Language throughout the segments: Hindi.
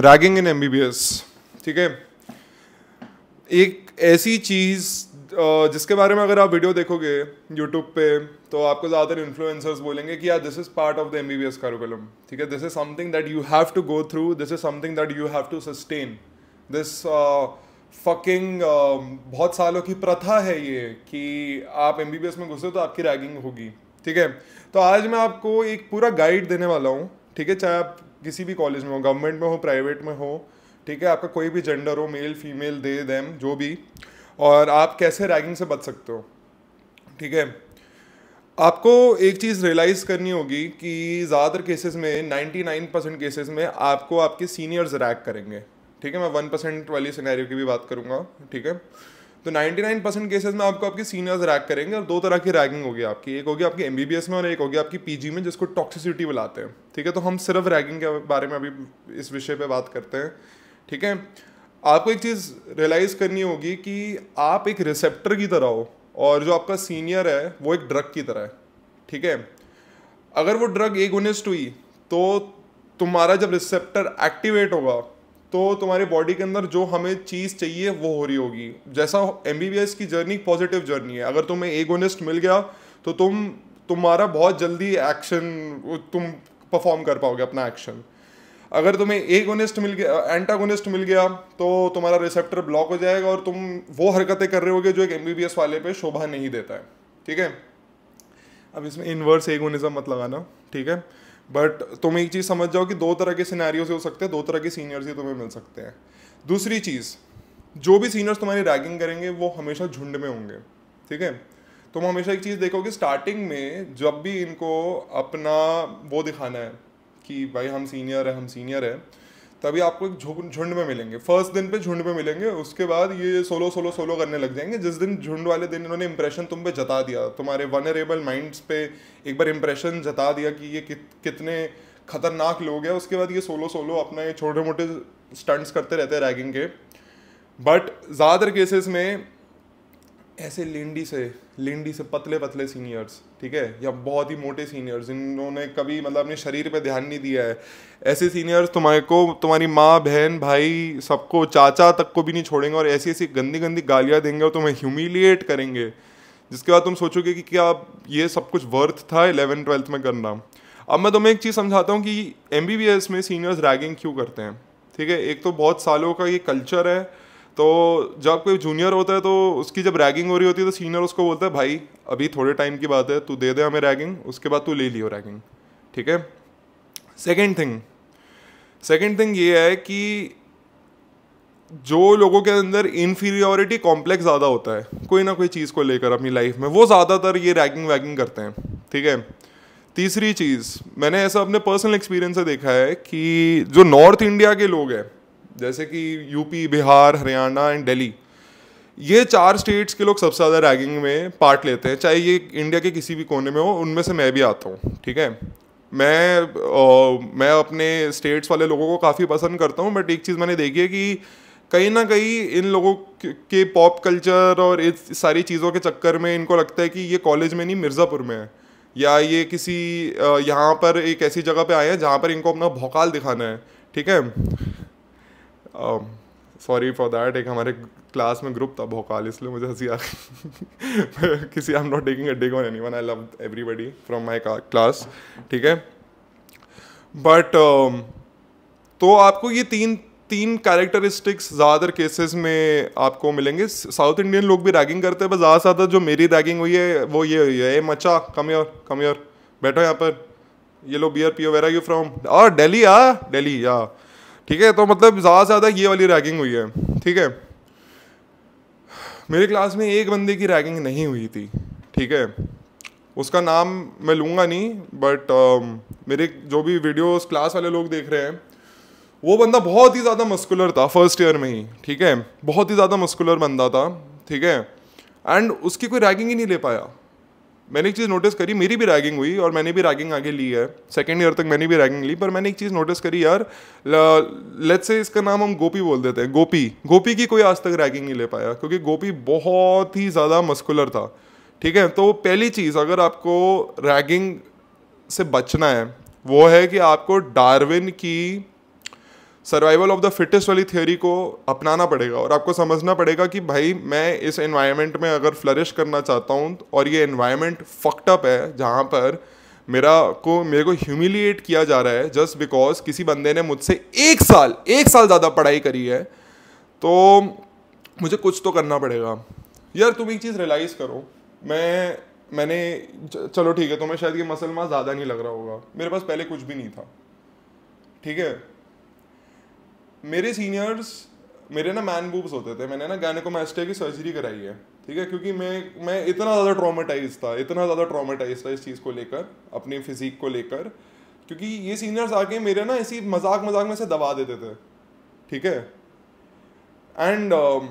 रैगिंग इन एम ठीक है एक ऐसी चीज़ जिसके बारे में अगर आप वीडियो देखोगे यूट्यूब पे तो आपको ज़्यादातर इन्फ्लुएंसर्स बोलेंगे कि यार this is part of the M B B S curriculum ठीक है this is something that you have to go through this is something that you have to sustain this fucking बहुत सालों की प्रथा है ये कि आप एम बी बी एस में घुसे तो आपकी रैगिंग होगी ठीक है तो आज मैं आपको एक पूरा गाइड देने वाला हूँ ठीक है चाहे आप किसी भी कॉलेज में हो गवर्नमेंट में हो प्राइवेट में हो ठीक है आपका कोई भी जेंडर हो मेल फीमेल दे दैम जो भी और आप कैसे रैगिंग से बच सकते हो ठीक है आपको एक चीज़ रियलाइज़ करनी होगी कि ज़्यादातर केसेस में 99 परसेंट केसेस में आपको आपके सीनियर्स रैग करेंगे ठीक है मैं वन परसेंट वाली सिनेरियो की भी बात करूँगा ठीक है तो 99 परसेंट केसेज में आपको आपके सीनियर्स रैग करेंगे और दो तरह की रैगिंग होगी आपकी एक होगी आपकी एम में और एक होगी आपकी पी में जिसको टॉक्सिसिटी बुलाते हैं ठीक है तो हम सिर्फ रैगिंग के बारे में अभी इस विषय पर बात करते हैं ठीक है आपको एक चीज़ रियलाइज़ करनी होगी कि आप एक रिसेप्टर की तरह हो और जो आपका सीनियर है वो एक ड्रग की तरह है ठीक है अगर वो ड्रग एगोनिस्ट हुई तो तुम्हारा जब रिसेप्टर एक्टिवेट होगा तो तुम्हारे बॉडी के अंदर जो हमें चीज़ चाहिए वो हो रही होगी जैसा एम की जर्नी पॉजिटिव जर्नी है अगर तुम्हें एगोनिस्ट मिल गया तो तुम तुम्हारा बहुत जल्दी एक्शन तुम परफॉर्म कर पाओगे अपना एक्शन अगर तुम्हें एगोनिस्ट मिल गया एंटागोनिस्ट मिल गया तो तुम्हारा रिसेप्टर ब्लॉक हो जाएगा और तुम वो हरकतें कर रहे होगे जो एक एम वाले पे शोभा नहीं देता है ठीक है अब इसमें इनवर्स एगोनिज्म मत लगाना ठीक है बट तुम एक चीज़ समझ जाओ कि दो तरह के से हो सकते हैं दो तरह के सीनियर्स ही तुम्हें मिल सकते हैं दूसरी चीज़ जो भी सीनियर्स तुम्हारी रैगिंग करेंगे वो हमेशा झुंड में होंगे ठीक है तुम हमेशा एक चीज़ देखोगे स्टार्टिंग में जब भी इनको अपना वो दिखाना है कि भाई हम सीनियर है हम सीनियर है तभी आपको एक झुंड में मिलेंगे फर्स्ट दिन पे झुंड में मिलेंगे उसके बाद ये सोलो सोलो सोलो करने लग जाएंगे जिस दिन झुंड वाले दिन इन्होंने इंप्रेशन तुम पे जता दिया तुम्हारे वनरेबल माइंड्स पे एक बार इंप्रेशन जता दिया कि ये कि, कितने खतरनाक लोग हैं उसके बाद ये सोलो सोलो अपना ये छोटे मोटे स्टंट्स करते रहते हैं रैगिंग के बट ज़्यादातर केसेस में ऐसे लिंडी से लिंडी से पतले पतले सीनियर्स ठीक है या बहुत ही मोटे सीनियर्स जिन्होंने कभी मतलब अपने शरीर पे ध्यान नहीं दिया है ऐसे सीनियर्स तुम्हारे को तुम्हारी माँ बहन भाई सबको चाचा तक को भी नहीं छोड़ेंगे और ऐसी ऐसी गंदी गंदी गालियाँ देंगे और तुम्हें ह्यूमिलिएट करेंगे जिसके बाद तुम सोचोगे कि क्या ये सब कुछ वर्थ था इलेवन ट्वेल्थ में करना अब मैं तुम्हें एक चीज़ समझाता हूँ कि एम में सीनियर्स रैगिंग क्यों करते हैं ठीक है एक तो बहुत सालों का ये कल्चर है तो जब कोई जूनियर होता है तो उसकी जब रैगिंग हो रही होती है तो सीनियर उसको बोलता है भाई अभी थोड़े टाइम की बात है तू दे दे हमें रैगिंग उसके बाद तू ले लियो रैगिंग ठीक है सेकेंड थिंग सेकेंड थिंग ये है कि जो लोगों के अंदर इन्फीरियोरिटी कॉम्प्लेक्स ज़्यादा होता है कोई ना कोई चीज़ को लेकर अपनी लाइफ में वो ज़्यादातर ये रैगिंग वैगिंग करते हैं ठीक है तीसरी चीज़ मैंने ऐसा अपने पर्सनल एक्सपीरियंस से देखा है कि जो नॉर्थ इंडिया के लोग हैं जैसे कि यूपी बिहार हरियाणा एंड दिल्ली ये चार स्टेट्स के लोग सबसे ज़्यादा रैगिंग में पार्ट लेते हैं चाहे ये इंडिया के किसी भी कोने में हो उनमें से मैं भी आता हूँ ठीक है मैं आ, मैं अपने स्टेट्स वाले लोगों को काफ़ी पसंद करता हूँ बट एक चीज़ मैंने देखी है कि कहीं ना कहीं इन लोगों के पॉप कल्चर और इस सारी चीज़ों के चक्कर में इनको लगता है कि ये कॉलेज में नहीं मिर्ज़ापुर में है या ये किसी यहाँ पर एक ऐसी जगह पे आए हैं जहाँ पर इनको अपना भोकाल दिखाना है ठीक है सॉरी फॉर दैट एक हमारे क्लास में ग्रुप था भोकाल इसलिए मुझे हंसी आ गई किसी I am not taking a dig on any one I love everybody from my class ठीक है बट um, तो आपको ये तीन तीन कैरेक्टरिस्टिक्स ज़्यादातर केसेस में आपको मिलेंगे साउथ इंडियन लोग भी रैगिंग करते हैं बस ज़्यादा से ज़्यादा जो मेरी रैगिंग हुई है वो ये हुई है ए मचा कम योर बैठो यहाँ पर ये लो बियर पियो वेर आर यू फ्रॉम और डेली आ डेली या ठीक है तो मतलब ज़्यादा से ज़्यादा ये वाली रैगिंग हुई है ठीक है मेरी क्लास में एक बंदे की रैगिंग नहीं हुई थी ठीक है उसका नाम मैं लूँगा नहीं बट uh, um, मेरे जो भी वीडियोस क्लास वाले लोग देख रहे हैं वो बंदा बहुत ही ज़्यादा मस्कुलर था फर्स्ट ईयर में ही ठीक है बहुत ही ज़्यादा मस्कुलर बंदा था ठीक है एंड उसकी कोई रैगिंग ही नहीं ले पाया मैंने एक चीज़ नोटिस करी मेरी भी रैगिंग हुई और मैंने भी रैगिंग आगे ली है सेकेंड ईयर तक मैंने भी रैगिंग ली पर मैंने एक चीज़ नोटिस करी यार लेट्स से इसका नाम हम गोपी बोल देते हैं गोपी गोपी की कोई आज तक रैगिंग नहीं ले पाया क्योंकि गोपी बहुत ही ज़्यादा मस्कुलर था ठीक है तो पहली चीज़ अगर आपको रैगिंग से बचना है वो है कि आपको डार्विन की सर्वाइवल ऑफ द फिटेस्ट वाली थ्योरी को अपनाना पड़ेगा और आपको समझना पड़ेगा कि भाई मैं इस एनवायरनमेंट में अगर फ्लरिश करना चाहता हूँ तो- और ये एनवायरनमेंट फकटअप है जहाँ पर मेरा को मेरे को ह्यूमिलिएट किया जा रहा है जस्ट बिकॉज किसी बंदे ने मुझसे एक साल एक साल ज़्यादा पढ़ाई करी है तो मुझे कुछ तो करना पड़ेगा यार तुम एक चीज़ रियलाइज़ करो मैं मैंने चलो ठीक है तुम्हें शायद ये मसल मास ज़्यादा नहीं लग रहा होगा मेरे पास पहले कुछ भी नहीं था ठीक है मेरे सीनियर्स मेरे ना मैन बूब्स होते थे मैंने ना मैस्टे की सर्जरी कराई है ठीक है क्योंकि मैं मैं इतना ज़्यादा ट्रामेटाइज था इतना ज़्यादा ट्रामेटाइज था इस चीज़ को लेकर अपनी फिजिक को लेकर क्योंकि ये सीनियर्स आके मेरे ना इसी मजाक मजाक में से दबा देते थे ठीक है एंड uh, um,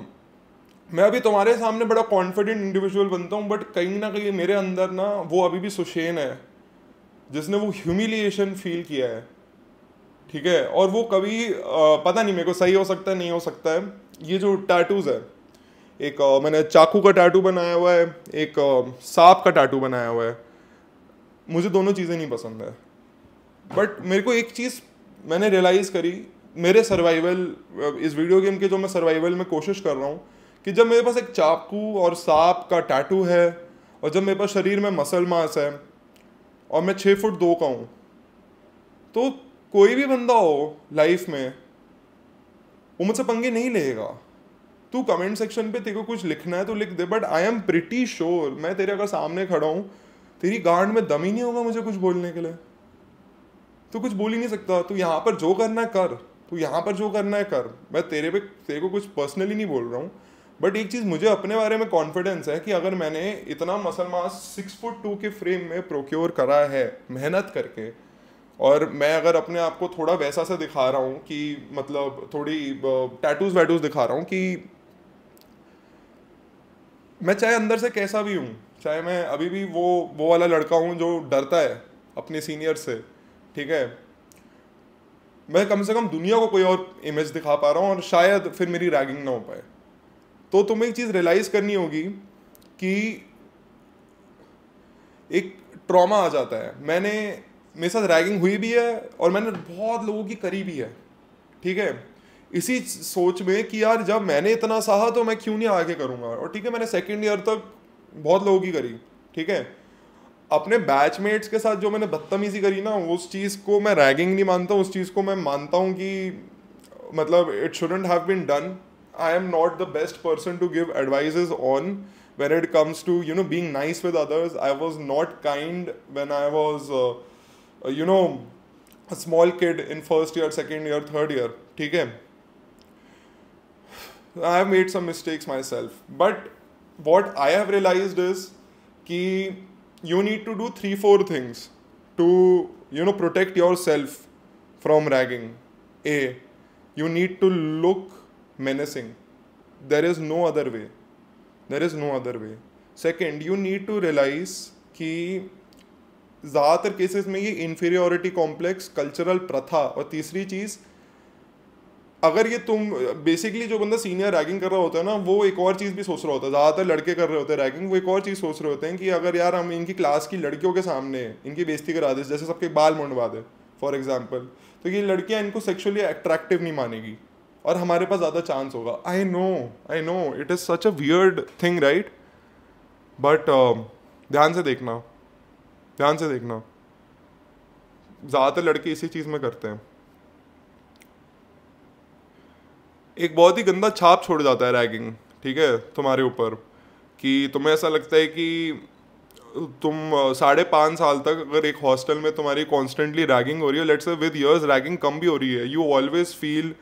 मैं अभी तुम्हारे सामने बड़ा कॉन्फिडेंट इंडिविजुअल बनता हूँ बट कहीं ना कहीं मेरे अंदर ना वो अभी भी सुशेन है जिसने वो ह्यूमिलिएशन फील किया है ठीक है और वो कभी आ, पता नहीं मेरे को सही हो सकता है नहीं हो सकता है ये जो टैटूज़ है एक आ, मैंने चाकू का टैटू बनाया हुआ है एक सांप का टैटू बनाया हुआ है मुझे दोनों चीज़ें नहीं पसंद है बट मेरे को एक चीज़ मैंने रियलाइज़ करी मेरे सर्वाइवल इस वीडियो गेम के जो मैं सर्वाइवल में कोशिश कर रहा हूँ कि जब मेरे पास एक चाकू और सांप का टैटू है और जब मेरे पास शरीर में मसल मास है और मैं छः फुट दो का हूँ तो कोई भी बंदा हो लाइफ में वो मुझसे पंगे नहीं लेगा तू कमेंट सेक्शन पे तेरे को कुछ लिखना है तो लिख दे but I am pretty sure मैं तेरे अगर सामने खड़ा हूँ तेरी गांड में दम ही नहीं होगा मुझे कुछ बोलने के लिए तू कुछ बोल ही नहीं सकता तू यहाँ पर जो करना है कर तू यहां पर जो करना है कर मैं तेरे पे तेरे को कुछ पर्सनली नहीं बोल रहा हूँ बट एक चीज़ मुझे अपने बारे में कॉन्फिडेंस है कि अगर मैंने इतना muscle mass six foot two के फ्रेम में प्रोक्योर करा है मेहनत करके और मैं अगर अपने आप को थोड़ा वैसा सा दिखा रहा हूँ कि मतलब थोड़ी टैटूज वैटूज दिखा रहा हूँ कि मैं चाहे अंदर से कैसा भी हूँ चाहे मैं अभी भी वो वो वाला लड़का हूँ जो डरता है अपने सीनियर से ठीक है मैं कम से कम दुनिया को कोई और इमेज दिखा पा रहा हूँ और शायद फिर मेरी रैगिंग ना हो पाए तो तुम्हें एक चीज़ रियलाइज़ करनी होगी कि एक ट्रॉमा आ जाता है मैंने मेरे साथ रैगिंग हुई भी है और मैंने बहुत लोगों की करी भी है ठीक है इसी सोच में कि यार जब मैंने इतना सहा तो मैं क्यों नहीं आगे करूँगा और ठीक है मैंने सेकेंड ईयर तक बहुत लोगों की करी ठीक है अपने बैचमेट्स के साथ जो मैंने बदतमीजी करी ना उस चीज़ को मैं रैगिंग नहीं मानता उस चीज़ को मैं मानता हूँ कि मतलब it shouldn't have been done I am not the best person to give advices on where it comes to you know being nice with others I was not kind when I was you know small kid in first year second year third year ठीक है I have made some mistakes myself but what I have realise is कि you need to do three four things to you know protect yourself from ragging uh you need to look menacing. There is no other way. There is no other way. Second, you need to realize कि ज़्यादातर केसेस में ये इन्फीरियोरिटी कॉम्प्लेक्स कल्चरल प्रथा और तीसरी चीज़ अगर ये तुम बेसिकली जो बंदा सीनियर रैगिंग कर रहा होता है ना वो एक और चीज़ भी सोच रहा होता है ज़्यादातर लड़के कर रहे होते हैं रैगिंग वो एक और चीज़ सोच रहे होते हैं कि अगर यार हम इनकी क्लास की लड़कियों के सामने इनकी बेस्ती करा दें जैसे सबके बाल मुंडवा दे फॉर एग्जाम्पल तो ये लड़कियाँ इनको सेक्शुअली अट्रैक्टिव नहीं मानेगी और हमारे पास ज़्यादा चांस होगा I know I know it is such a weird thing right but ध्यान से देखना ध्यान से देखना ज़्यादातर लड़के इसी चीज़ में करते हैं एक बहुत ही गंदा छाप छोड़ जाता है रैगिंग ठीक है तुम्हारे ऊपर कि तुम्हें ऐसा लगता है कि तुम साढ़े पाँच साल तक अगर एक हॉस्टल में तुम्हारी कॉन्स्टेंटली रैगिंग हो रही है लेट्स विद ईयर्स रैगिंग कम भी हो रही है यू ऑलवेज फील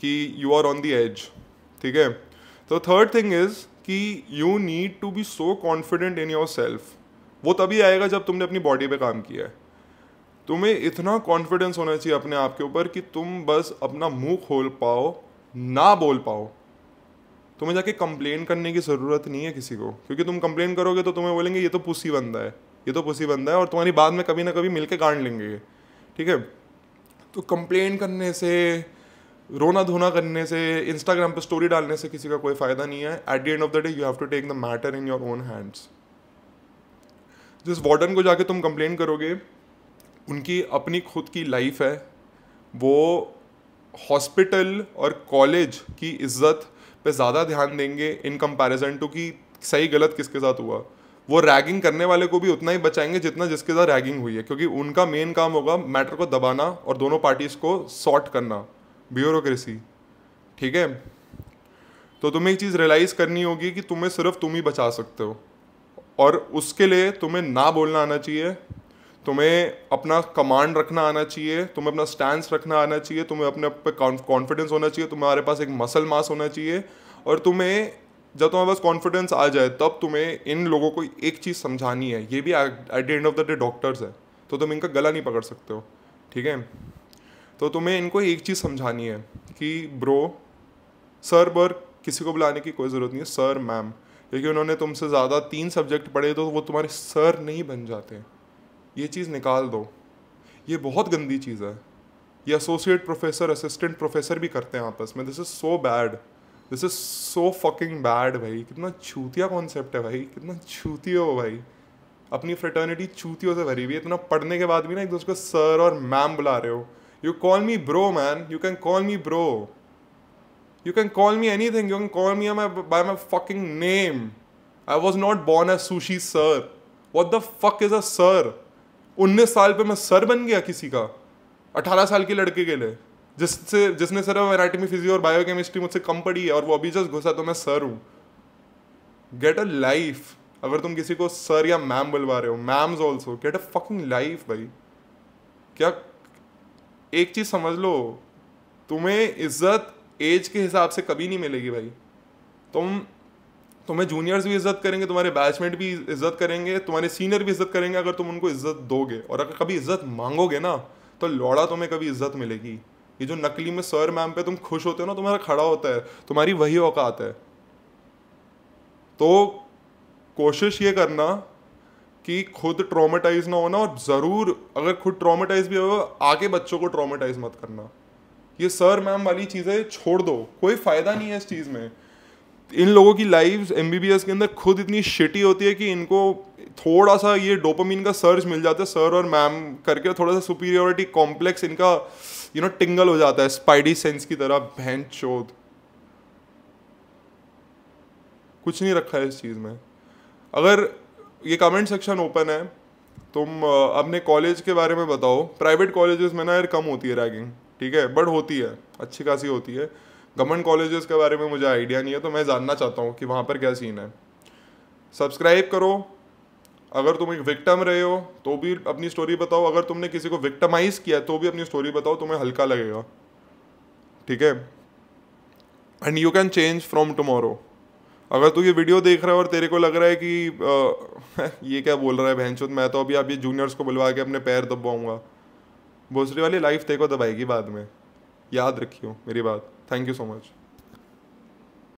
कि you are on the edge ठीक है तो थर्ड थिंग इज़ कि you need to be so confident in yourself वो तभी आएगा जब तुमने अपनी बॉडी पे काम किया है तुम्हें इतना कॉन्फिडेंस होना चाहिए अपने आप के ऊपर कि तुम बस अपना मुंह खोल पाओ ना बोल पाओ तुम्हें जाके कंप्लेन करने की ज़रूरत नहीं है किसी को क्योंकि तुम कंप्लेन करोगे तो तुम्हें बोलेंगे ये तो पुसी बंदा है ये तो पुसी बंदा है और तुम्हारी बाद में कभी ना कभी मिलकर गांड काट लेंगे ये ठीक है तो कंप्लेन करने से रोना धोना करने से इंस्टाग्राम पर स्टोरी डालने से किसी का कोई फ़ायदा नहीं है at the end of the day you have to take the matter in your own hands जिस वार्डन को जाके तुम कंप्लेन करोगे उनकी अपनी खुद की लाइफ है वो हॉस्पिटल और कॉलेज की इज्जत पे ज़्यादा ध्यान देंगे इन कंपैरिजन टू कि सही गलत किसके साथ हुआ वो रैगिंग करने वाले को भी उतना ही बचाएंगे जितना जिसके साथ रैगिंग हुई है क्योंकि उनका मेन काम होगा मैटर को दबाना और दोनों पार्टीज़ को सॉर्ट करना ब्यूरोक्रेसी ठीक है तो तुम्हें एक चीज़ रियलाइज़ करनी होगी कि तुम्हें सिर्फ तुम ही बचा सकते हो और उसके लिए तुम्हें ना बोलना आना चाहिए तुम्हें अपना कमांड रखना आना चाहिए तुम्हें अपना स्टैंड रखना आना चाहिए तुम्हें अपने आप पे कॉन्फिडेंस होना चाहिए तुम्हारे पास एक मसल मास होना चाहिए और तुम्हें जब तुम्हारे पास कॉन्फिडेंस आ जाए तब तुम्हें इन लोगों को एक चीज़ समझानी है ये भी at the end of the day doctors है तो तुम इनका गला नहीं पकड़ सकते हो ठीक है तो तुम्हें इनको एक चीज़ समझानी है कि ब्रो सर बर किसी को बुलाने की कोई ज़रूरत नहीं है सर मैम क्योंकि उन्होंने तुमसे ज़्यादा तीन सब्जेक्ट पढ़े तो वो तुम्हारे सर नहीं बन जाते ये चीज़ निकाल दो ये बहुत गंदी चीज़ है ये एसोसिएट प्रोफेसर असिस्टेंट प्रोफेसर भी करते हैं आपस में this is so bad this is so fucking bad भाई कितना छूतिया कॉन्सेप्ट है भाई कितना छूती हो भाई अपनी फ्रेटर्निटी चूतियों से भरी हुई है इतना पढ़ने के बाद भी ना एक दूसरे को सर और मैम बुला रहे हो you call me bro man you can call me bro can call me anything you can call me my by my fucking name I was not born as sushi sir what the fuck is a sir उन्नीस साल पे मैं सर बन गया किसी का अठारह साल के लड़के के लिए जिससे जिसने सिर्फ एनाटमी फिजियो और बायोकेमिस्ट्री मुझसे कम पड़ी है और वो अभी जस्ट घुसा तो मैं सर हूँ गेट अ लाइफ अगर तुम किसी को सर या मैम बुलवा रहे हो ma'ams also get a fucking life भाई क्या एक चीज़ समझ लो तुम्हें इज्जत एज के हिसाब से कभी नहीं मिलेगी भाई तुम तुम्हें जूनियर्स भी इज्जत करेंगे तुम्हारे बैचमेट भी इज्जत करेंगे तुम्हारे सीनियर भी इज्जत करेंगे अगर तुम उनको इज्जत दोगे और अगर कभी इज्जत मांगोगे ना तो लौड़ा तुम्हें कभी इज्जत मिलेगी ये जो नकली में सर मैम पे तुम खुश होते हो ना तुम्हारा खड़ा होता है तुम्हारी वही औकात है तो कोशिश ये करना कि खुद ट्रामेटाइज ना होना और ज़रूर अगर खुद ट्रामेटाइज भी हो आगे बच्चों को ट्रामेटाइज मत करना ये सर मैम वाली चीज़ें छोड़ दो कोई फ़ायदा नहीं है इस चीज़ में इन लोगों की लाइफ एम के अंदर खुद इतनी शिटी होती है कि इनको थोड़ा सा ये डोपामीन का सर्च मिल जाता है सर और मैम करके थोड़ा सा सुपीरियोरिटी कॉम्प्लेक्स इनका यू नो टिंगल हो जाता है स्पाइडी सेंस की तरह बहन चोद कुछ नहीं रखा है इस चीज़ में अगर ये कमेंट सेक्शन ओपन है तुम अपने कॉलेज के बारे में बताओ प्राइवेट कॉलेजेस में ना यार कम होती है रैगिंग ठीक है बट होती है अच्छी खासी होती है गवर्नमेंट कॉलेजेस के बारे में मुझे आइडिया नहीं है तो मैं जानना चाहता हूँ कि वहाँ पर क्या सीन है सब्सक्राइब करो अगर तुम एक विक्टम रहे हो तो भी अपनी स्टोरी बताओ अगर तुमने किसी को विक्टमाइज किया तो भी अपनी स्टोरी बताओ तुम्हें हल्का लगेगा ठीक है and you can change from tomorrow अगर तू ये वीडियो देख रहा है और तेरे को लग रहा है कि आ, ये क्या बोल रहा है बहन मैं तो अभी आप ये जूनियर्स को बुलवा के अपने पैर दबवाऊंगा भोसड़ी वाली लाइफ देखो दबाएगी बाद में याद रखियो मेरी बात थैंक यू सो मच